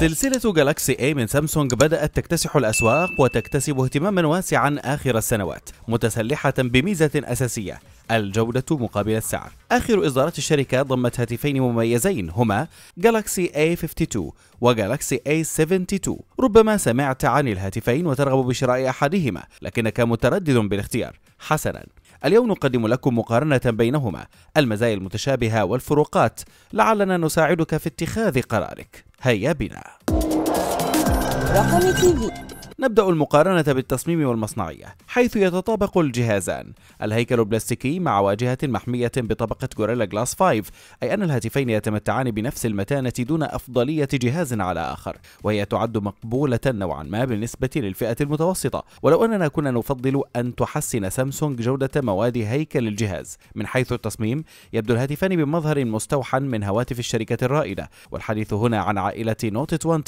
سلسلة جالاكسي A من سامسونج بدأت تكتسح الأسواق وتكتسب اهتماما واسعا آخر السنوات متسلحة بميزة أساسية الجودة مقابل السعر آخر إصدارات الشركة ضمت هاتفين مميزين هما جالاكسي A52 وجالاكسي A72 ربما سمعت عن الهاتفين وترغب بشراء أحدهما لكنك متردد بالاختيار حسنا اليوم نقدم لكم مقارنة بينهما المزايا المتشابهة والفروقات لعلنا نساعدك في اتخاذ قرارك هيا بنا رقم تي في نبدأ المقارنة بالتصميم والمصنعية حيث يتطابق الجهازان الهيكل البلاستيكي مع واجهة محمية بطبقة غوريلا جلاس 5 أي أن الهاتفين يتمتعان بنفس المتانة دون أفضلية جهاز على آخر وهي تعد مقبولة نوعا ما بالنسبة للفئة المتوسطة ولو أننا كنا نفضل أن تحسن سامسونج جودة مواد هيكل الجهاز من حيث التصميم يبدو الهاتفان بمظهر مستوحى من هواتف الشركة الرائدة والحديث هنا عن عائلة نوت 20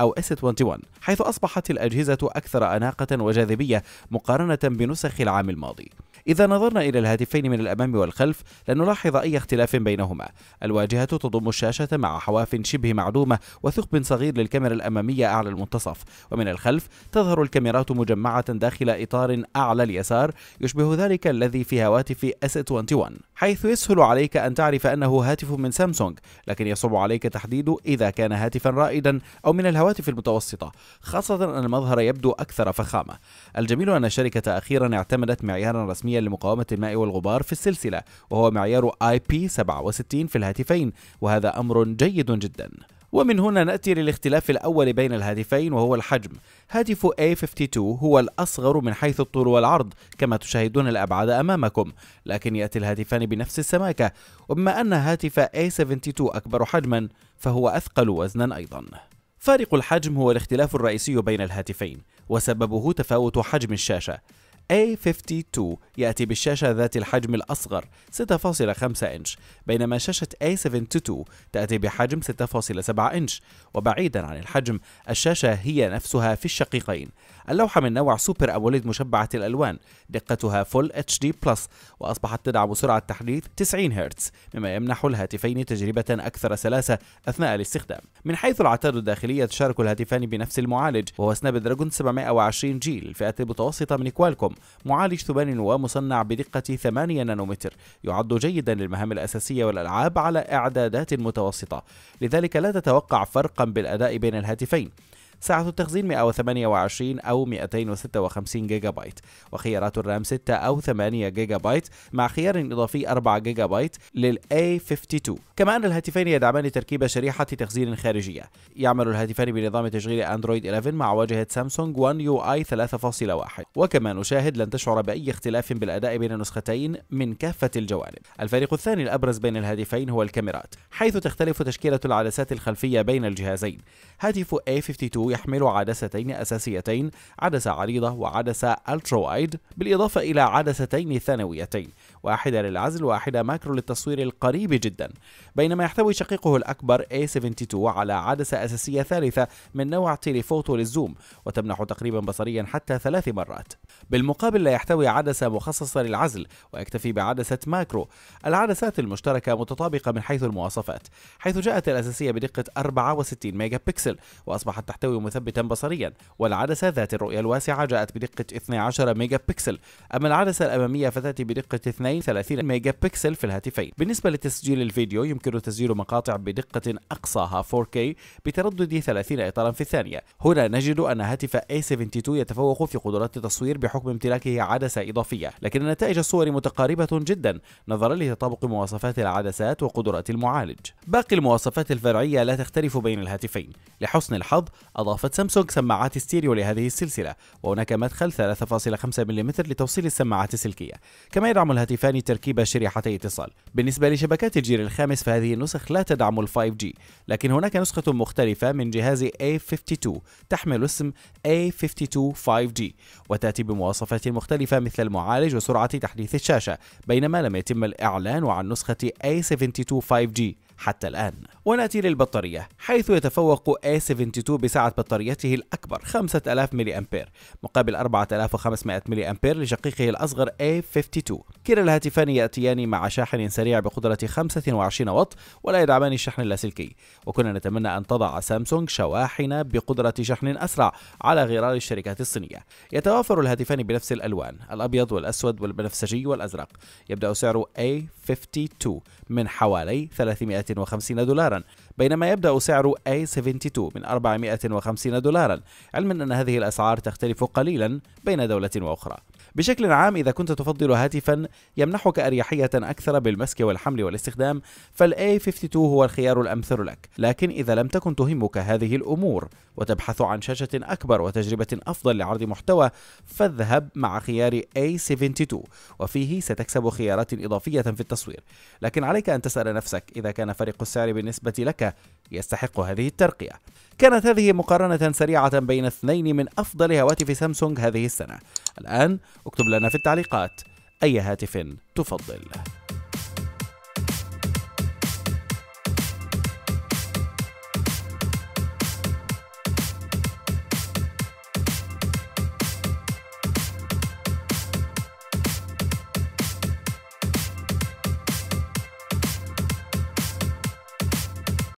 أو S21 حيث أصبحت الأجهزة أكثر أناقة وجاذبية مقارنة بنسخ العام الماضي إذا نظرنا إلى الهاتفين من الأمام والخلف لن نلاحظ أي اختلاف بينهما الواجهة تضم الشاشة مع حواف شبه معدومة وثقب صغير للكاميرا الأمامية أعلى المنتصف ومن الخلف تظهر الكاميرات مجمعة داخل إطار أعلى اليسار يشبه ذلك الذي في هواتف S21 حيث يسهل عليك أن تعرف أنه هاتف من سامسونج لكن يصعب عليك تحديد إذا كان هاتفا رائدا أو من الهواتف المتوسطة خاصة أن المظهر يبدو أكثر فخامة الجميل أن الشركة أخيرا اعتمدت معيارا رسميا لمقاومة الماء والغبار في السلسلة وهو معيار IP67 في الهاتفين وهذا أمر جيد جدا ومن هنا نأتي للاختلاف الأول بين الهاتفين وهو الحجم هاتف A52 هو الأصغر من حيث الطول والعرض كما تشاهدون الأبعاد أمامكم لكن يأتي الهاتفان بنفس السماكة وبما أن هاتف A72 أكبر حجما فهو أثقل وزنا أيضا فارق الحجم هو الاختلاف الرئيسي بين الهاتفين وسببه تفاوت حجم الشاشة A52 يأتي بالشاشة ذات الحجم الأصغر 6.5 إنش بينما شاشة A722 تأتي بحجم 6.7 إنش وبعيدا عن الحجم الشاشة هي نفسها في الشقيقين اللوحة من نوع سوبر أموليد مشبعة الألوان دقتها فول اتش دي بلس وأصبحت تدعم سرعة تحديث 90 هرتز مما يمنح الهاتفين تجربة أكثر سلاسة أثناء الاستخدام من حيث العتاد الداخلي يتشارك الهاتفان بنفس المعالج وهو سناب دراجون 720 جي الفئة المتوسطة من كوالكوم معالج ثماني نواة مصنع بدقة 8 نانومتر يعد جيدا للمهام الأساسية والألعاب على إعدادات متوسطة لذلك لا تتوقع فرقا بالأداء بين الهاتفين سعة التخزين 128 أو 256 جيجا بايت وخيارات الرام 6 أو 8 جيجا بايت مع خيار إضافي 4 جيجا بايت للـ A52 كما أن الهاتفين يدعمان تركيب شريحة تخزين خارجية يعمل الهاتفان بنظام تشغيل أندرويد 11 مع واجهة سامسونج يو أي 3.1 وكما نشاهد لن تشعر بأي اختلاف بالأداء بين النسختين من كافة الجوانب الفريق الثاني الأبرز بين الهاتفين هو الكاميرات حيث تختلف تشكيلة العدسات الخلفية بين الجهازين هاتف A52 يحمل عدستين أساسيتين عدسة عريضة وعدسة ألترا وايد بالإضافة إلى عدستين ثانويتين واحدة للعزل واحدة ماكرو للتصوير القريب جدا بينما يحتوي شقيقه الأكبر A72 على عدسة أساسية ثالثة من نوع تيليفوتو للزوم وتمنح تقريبا بصريا حتى ثلاث مرات بالمقابل لا يحتوي عدسة مخصصة للعزل ويكتفي بعدسة ماكرو العدسات المشتركة متطابقة من حيث المواصفات حيث جاءت الأساسية بدقة 64 ميجا بكسل وأصبحت تحتوي مثبتا بصريا والعدسة ذات الرؤية الواسعة جاءت بدقة 12 ميجا بكسل أما العدسة الأمامية فتأتي بدقة 32 ميجا بكسل في الهاتفين بالنسبة لتسجيل الفيديو يمكن تسجيل مقاطع بدقة أقصاها 4K بتردد 30 إطارا في الثانية هنا نجد أن هاتف A72 يتفوق في قدرات التصوير بحكم امتلاكه عدسة إضافية لكن نتائج الصور متقاربة جدا نظرا لتطابق مواصفات العدسات وقدرات المعالج باقي المواصفات الفرعية لا تختلف بين الهاتفين لحسن الحظ أضاف أضافت سامسونج سماعات ستيريو لهذه السلسلة وهناك مدخل 3.5 ملم لتوصيل السماعات السلكية كما يدعم الهاتفان تركيب شريحتي اتصال بالنسبة لشبكات الجيل الخامس فهذه النسخ لا تدعم ال 5G لكن هناك نسخة مختلفة من جهاز A52 تحمل اسم A52 5G وتأتي بمواصفات مختلفة مثل المعالج وسرعة تحديث الشاشة بينما لم يتم الإعلان عن نسخة A72 5G حتى الآن ونأتي للبطارية حيث يتفوق A72 بسعة بطاريته الأكبر 5000 ملي أمبير مقابل 4500 ملي أمبير لشقيقه الأصغر A52 كلا الهاتفان يأتيان مع شاحن سريع بقدرة 25 واط ولا يدعمان الشحن اللاسلكي وكنا نتمنى أن تضع سامسونج شواحن بقدرة شحن أسرع على غرار الشركات الصينية يتوافر الهاتفان بنفس الألوان الأبيض والأسود والبنفسجي والأزرق يبدأ سعر A52 من حوالي 300 450 دولارا بينما يبدأ سعر A72 من 450 دولارا علما أن هذه الأسعار تختلف قليلا بين دولة وأخرى بشكل عام إذا كنت تفضل هاتفا يمنحك أريحية أكثر بالمسك والحمل والاستخدام فالـ a 52 هو الخيار الأمثل لك لكن إذا لم تكن تهمك هذه الأمور وتبحث عن شاشة أكبر وتجربة أفضل لعرض محتوى فاذهب مع خيار A72 وفيه ستكسب خيارات إضافية في التصوير لكن عليك أن تسأل نفسك إذا كان فرق السعر بالنسبة لك يستحق هذه الترقية كانت هذه مقارنة سريعة بين اثنين من أفضل هواتف سامسونج هذه السنة الآن اكتب لنا في التعليقات أي هاتف تفضل؟